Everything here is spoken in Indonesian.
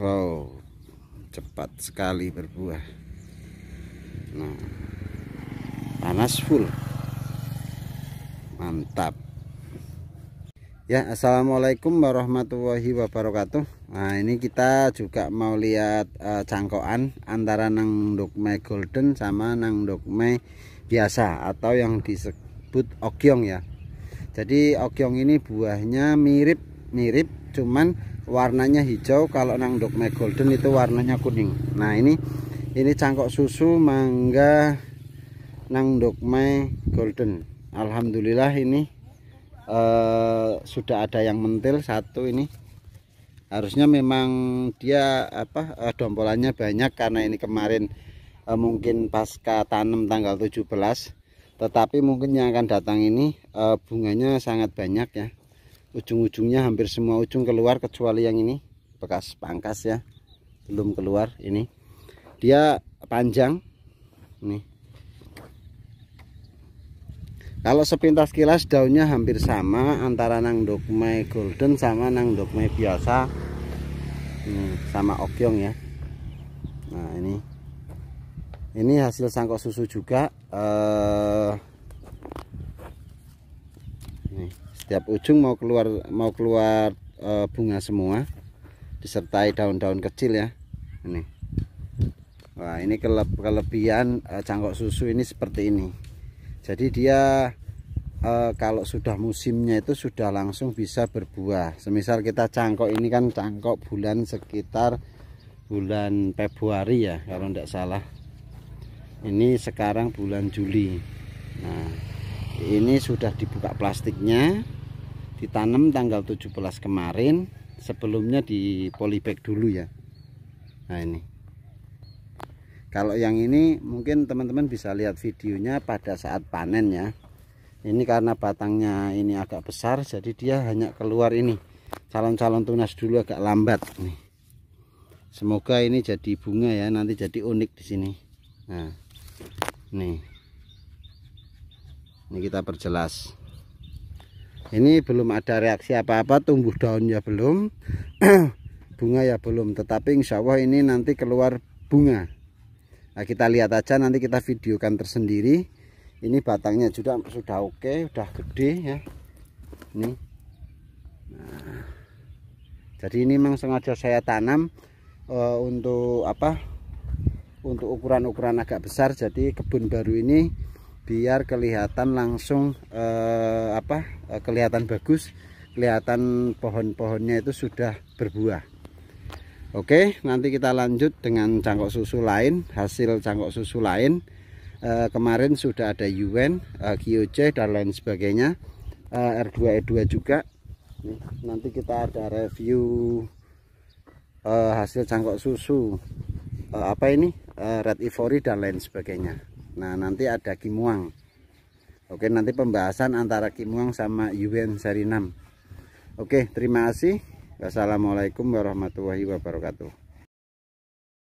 Wow, cepat sekali berbuah. Nah, panas full. Mantap. Ya, assalamualaikum warahmatullahi wabarakatuh. Nah, ini kita juga mau lihat uh, cangkokan antara nang dokme golden sama nang dokme biasa atau yang disebut okyong ya. Jadi okyong ini buahnya mirip mirip cuman warnanya hijau kalau nang my golden itu warnanya kuning nah ini ini cangkok susu mangga nang my golden Alhamdulillah ini uh, sudah ada yang mentil satu ini harusnya memang dia apa uh, dompolannya banyak karena ini kemarin uh, mungkin pasca tanam tanggal 17 tetapi mungkin yang akan datang ini uh, bunganya sangat banyak ya ujung-ujungnya hampir semua ujung keluar kecuali yang ini bekas pangkas ya belum keluar ini dia panjang nih kalau sepintas kilas daunnya hampir sama antara nang dokmai golden sama nang dokmai biasa ini sama okyong ya nah ini ini hasil sangkok susu juga eh setiap ujung mau keluar mau keluar e, bunga semua disertai daun-daun kecil ya ini Wah ini kele kelebihan e, cangkok susu ini seperti ini jadi dia e, kalau sudah musimnya itu sudah langsung bisa berbuah semisal kita cangkok ini kan cangkok bulan sekitar bulan Februari ya kalau tidak salah ini sekarang bulan Juli nah ini sudah dibuka plastiknya ditanam tanggal 17 kemarin sebelumnya di polybag dulu ya nah ini kalau yang ini mungkin teman-teman bisa lihat videonya pada saat panen ya ini karena batangnya ini agak besar jadi dia hanya keluar ini calon-calon tunas dulu agak lambat nih semoga ini jadi bunga ya nanti jadi unik di sini nah nih ini kita perjelas ini belum ada reaksi apa-apa tumbuh daun ya belum bunga ya belum tetapi insya Allah ini nanti keluar bunga nah, kita lihat aja nanti kita videokan tersendiri ini batangnya juga sudah oke sudah gede ya ini nah, jadi ini memang sengaja saya tanam uh, untuk apa untuk ukuran-ukuran agak besar jadi kebun baru ini biar kelihatan langsung eh, apa eh, kelihatan bagus kelihatan pohon-pohonnya itu sudah berbuah Oke nanti kita lanjut dengan cangkok susu lain hasil cangkok susu lain eh, kemarin sudah ada UN eh, QC dan lain sebagainya eh, R2 E2 juga nanti kita ada review eh, hasil cangkok susu eh, apa ini eh, Red Ivory dan lain sebagainya Nah nanti ada Kimuang Oke nanti pembahasan antara Kimuang sama Yuen Sarinam Oke terima kasih Wassalamualaikum warahmatullahi wabarakatuh